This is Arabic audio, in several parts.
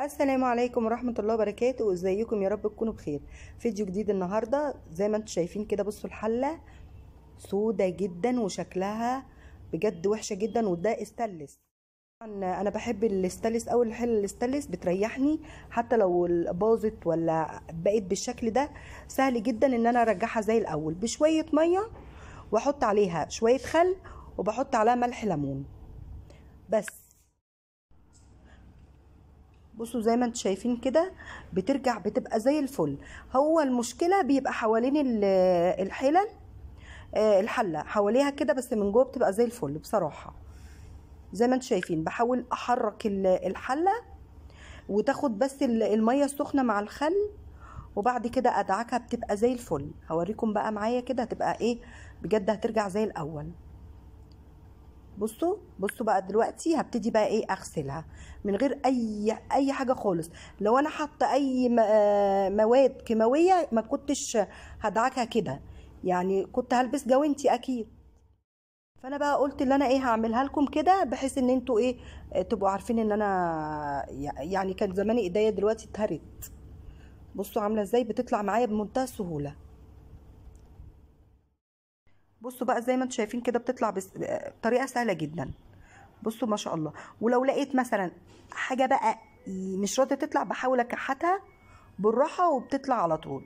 السلام عليكم ورحمة الله وبركاته ازيكم يا رب تكونوا بخير فيديو جديد النهاردة زي ما انتم شايفين كده بصوا الحلة سودة جدا وشكلها بجد وحشة جدا وده استلس انا بحب الاستلس او الحلة الاستلس بتريحني حتى لو باظت ولا بقت بالشكل ده سهل جدا ان انا ارجعها زي الاول بشوية مية واحط عليها شوية خل وبحط عليها ملح ليمون بس بصوا زي ما انتم شايفين كده بترجع بتبقى زي الفل هو المشكله بيبقى حوالين الحلل آه، الحله حواليها كده بس من جوه بتبقى زي الفل بصراحه زي ما انتم شايفين بحاول احرك الحله وتاخد بس الميه السخنه مع الخل وبعد كده ادعكها بتبقى زي الفل هوريكم بقى معايا كده هتبقى ايه بجد هترجع زي الاول بصوا بصوا بقى دلوقتي هبتدي بقى ايه اغسلها من غير اي اي حاجه خالص لو انا حاطه اي آه، مواد كيماويه ما كنتش هدعكها كده يعني كنت هلبس جوانتي اكيد فانا بقى قلت ان انا ايه هعملها لكم كده بحيث ان انتوا ايه تبقوا عارفين ان انا يعني كان زمان ايديا دلوقتي اتهرت بصوا عامله ازاي بتطلع معايا بمنتهى السهوله بصوا بقى زي ما انتم شايفين كده بتطلع بطريقه سهله جدا بصوا ما شاء الله ولو لقيت مثلا حاجه بقى مش راضيه تطلع بحاول اكحتها بالراحه وبتطلع على طول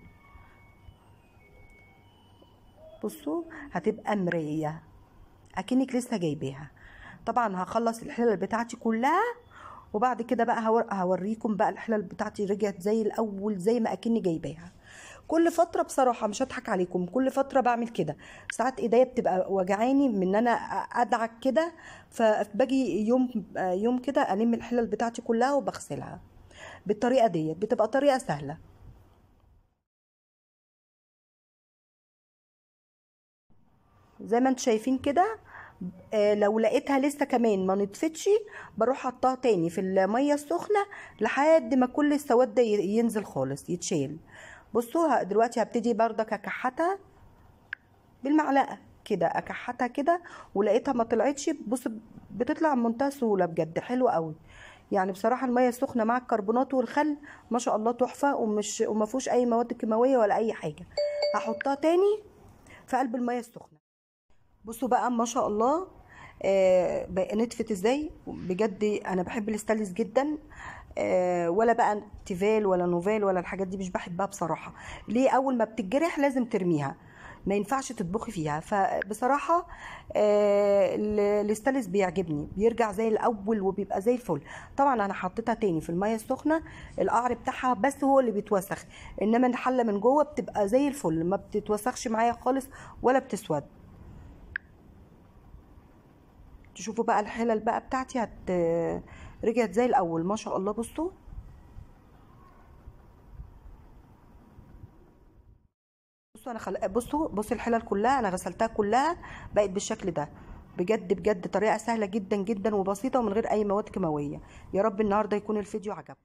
بصوا هتبقى مرايه اكنك لسه جايباها طبعا هخلص الحلل بتاعتي كلها وبعد كده بقى هوريكم بقى الحلل بتاعتي رجعت زي الاول زي ما اكني جايباها كل فتره بصراحه مش هضحك عليكم كل فتره بعمل كده ساعات ايديا بتبقى وجعاني من ان انا ادعك كده فباجي يوم يوم كده الم الحلل بتاعتي كلها وبغسلها بالطريقه ديت بتبقى طريقه سهله زي ما انتم شايفين كده آه، لو لقيتها لسه كمان ما نطفتش بروح حطها تاني في الميه السخنه لحد ما كل السواد ده ينزل خالص يتشال بصوا دلوقتي هبتدي بردك اكحتها بالمعلقه كده اكحتها كده ولقيتها ما طلعتش بص بتطلع بمنتهى السهوله بجد حلوه قوي يعني بصراحه الميه السخنه مع الكربونات والخل ما شاء الله تحفه ومش وما فيهوش اي مواد كيماويه ولا اي حاجه هحطها تاني في قلب الميه السخنه بصوا بقى ما شاء الله آه، نتفت ازاي بجد انا بحب الاستاليس جدا آه، ولا بقى تيفال ولا نوفال ولا الحاجات دي مش بحبها بصراحه ليه اول ما بتتجرح لازم ترميها ما ينفعش تطبخي فيها فبصراحه آه، الاستاليس بيعجبني بيرجع زي الاول وبيبقى زي الفل طبعا انا حطيتها تاني في الميه السخنه القعر بتاعها بس هو اللي بيتوسخ انما الحله من جوه بتبقى زي الفل ما بتتوسخش معايا خالص ولا بتسود تشوفوا بقى الحلل بقى بتاعتي هت رجعت زي الاول ما شاء الله بصوا بصوا انا خل... بصوا بصوا الحلل كلها انا غسلتها كلها بقت بالشكل ده بجد بجد طريقه سهله جدا جدا وبسيطه ومن غير اي مواد كيماويه يا رب النهارده يكون الفيديو عجبكم